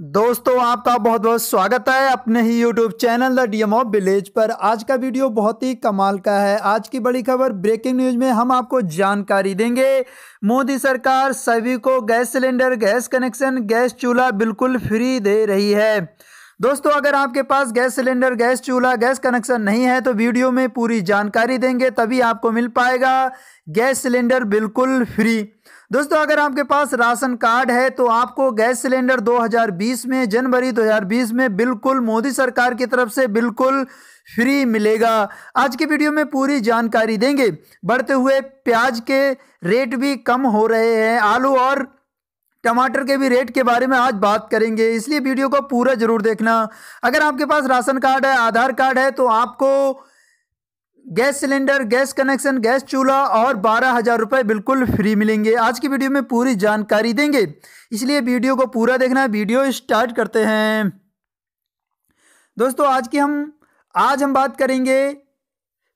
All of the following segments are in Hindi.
दोस्तों आपका बहुत बहुत स्वागत है अपने ही YouTube channel the DM of village पर आज का वीडियो बहुत ही कमाल का है आज की बड़ी खबर ब्रेकिंग न्यूज में हम आपको जानकारी देंगे मोदी सरकार सभी को gas cylinder gas connection gas चूल्हा बिल्कुल फ्री दे रही है दोस्तों अगर आपके पास गैस सिलेंडर गैस चूल्हा गैस कनेक्शन नहीं है तो वीडियो में पूरी जानकारी देंगे तभी आपको मिल पाएगा गैस सिलेंडर बिल्कुल फ्री दोस्तों अगर आपके पास राशन कार्ड है तो आपको गैस सिलेंडर 2020 में जनवरी 2020 में बिल्कुल मोदी सरकार की तरफ से बिल्कुल फ्री मिलेगा आज की वीडियो में पूरी जानकारी देंगे बढ़ते हुए प्याज के रेट भी कम हो रहे हैं आलू और टमाटर के भी रेट के बारे में आज बात करेंगे इसलिए वीडियो को पूरा जरूर देखना अगर आपके पास राशन कार्ड है आधार कार्ड है तो आपको gas cylinder gas connection gas चूल्हा और बारह हज़ार रुपये बिल्कुल फ्री मिलेंगे आज की वीडियो में पूरी जानकारी देंगे इसलिए वीडियो को पूरा देखना वीडियो स्टार्ट करते हैं दोस्तों आज की हम आज हम बात करेंगे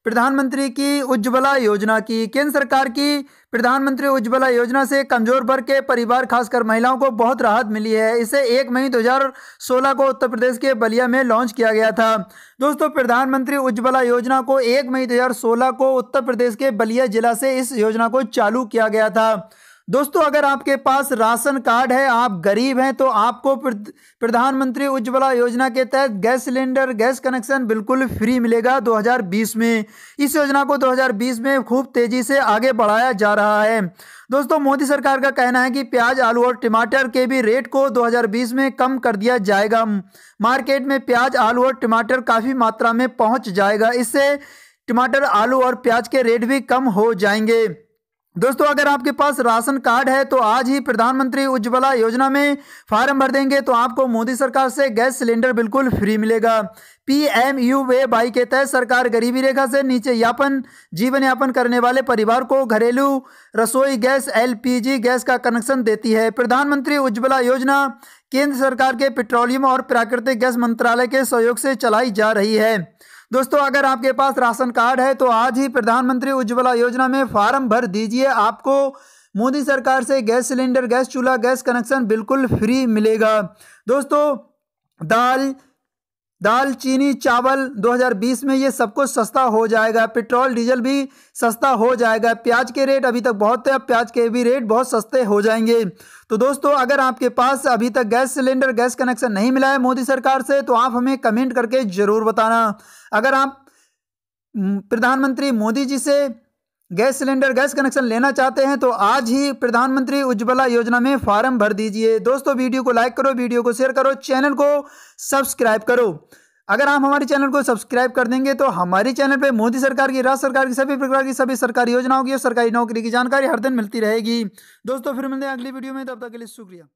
प्रधानमंत्री की उज्ज्वला योजना की केंद्र सरकार की प्रधानमंत्री उज्ज्वला योजना से कमजोर वर्ग के परिवार खासकर महिलाओं को बहुत राहत मिली है इसे एक मई 2016 को उत्तर प्रदेश के बलिया में लॉन्च किया गया था दोस्तों प्रधानमंत्री उज्ज्वला योजना को एक मई 2016 को उत्तर प्रदेश के बलिया जिला से इस योजना को चालू किया गया था दोस्तों अगर आपके पास राशन कार्ड है आप गरीब हैं तो आपको प्रधानमंत्री उज्ज्वला योजना के तहत गैस सिलेंडर गैस कनेक्शन बिल्कुल फ्री मिलेगा 2020 में इस योजना को 2020 में खूब तेज़ी से आगे बढ़ाया जा रहा है दोस्तों मोदी सरकार का कहना है कि प्याज आलू और टमाटर के भी रेट को 2020 में कम कर दिया जाएगा मार्केट में प्याज आलू और टमाटर काफ़ी मात्रा में पहुँच जाएगा इससे टमाटर आलू और प्याज के रेट भी कम हो जाएंगे दोस्तों अगर आपके पास राशन कार्ड है तो आज ही प्रधानमंत्री उज्ज्वला योजना में फार्म भर देंगे तो आपको मोदी सरकार से गैस सिलेंडर बिल्कुल फ्री मिलेगा पी एम यू वे बाई के तहत सरकार गरीबी रेखा से नीचे यापन जीवन यापन करने वाले परिवार को घरेलू रसोई गैस एलपीजी गैस का कनेक्शन देती है प्रधानमंत्री उज्ज्वला योजना केंद्र सरकार के पेट्रोलियम और प्राकृतिक गैस मंत्रालय के सहयोग से चलाई जा रही है दोस्तों अगर आपके पास राशन कार्ड है तो आज ही प्रधानमंत्री उज्ज्वला योजना में फॉर्म भर दीजिए आपको मोदी सरकार से गैस सिलेंडर गैस चूल्हा गैस कनेक्शन बिल्कुल फ्री मिलेगा दोस्तों दाल दाल चीनी चावल 2020 में ये सब कुछ सस्ता हो जाएगा पेट्रोल डीजल भी सस्ता हो जाएगा प्याज के रेट अभी तक बहुत है प्याज के भी रेट बहुत सस्ते हो जाएंगे तो दोस्तों अगर आपके पास अभी तक गैस सिलेंडर गैस कनेक्शन नहीं मिला है मोदी सरकार से तो आप हमें कमेंट करके ज़रूर बताना अगर आप हम्म, प्रधानमंत्री मोदी जी से गैस सिलेंडर गैस कनेक्शन लेना चाहते हैं तो आज ही प्रधानमंत्री उज्ज्वला योजना में फॉर्म भर दीजिए दोस्तों वीडियो को लाइक करो वीडियो को शेयर करो चैनल को सब्सक्राइब करो अगर आप हमारे चैनल को सब्सक्राइब कर देंगे तो हमारे चैनल पे मोदी सरकार की राज्य सरकार की सभी प्रकार की सभी सरकारी योजनाओं की और सरकारी नौकरी की जानकारी हर दिन मिलती रहेगी दोस्तों फिर मिलते हैं अगली वीडियो में तब तक के लिए शुक्रिया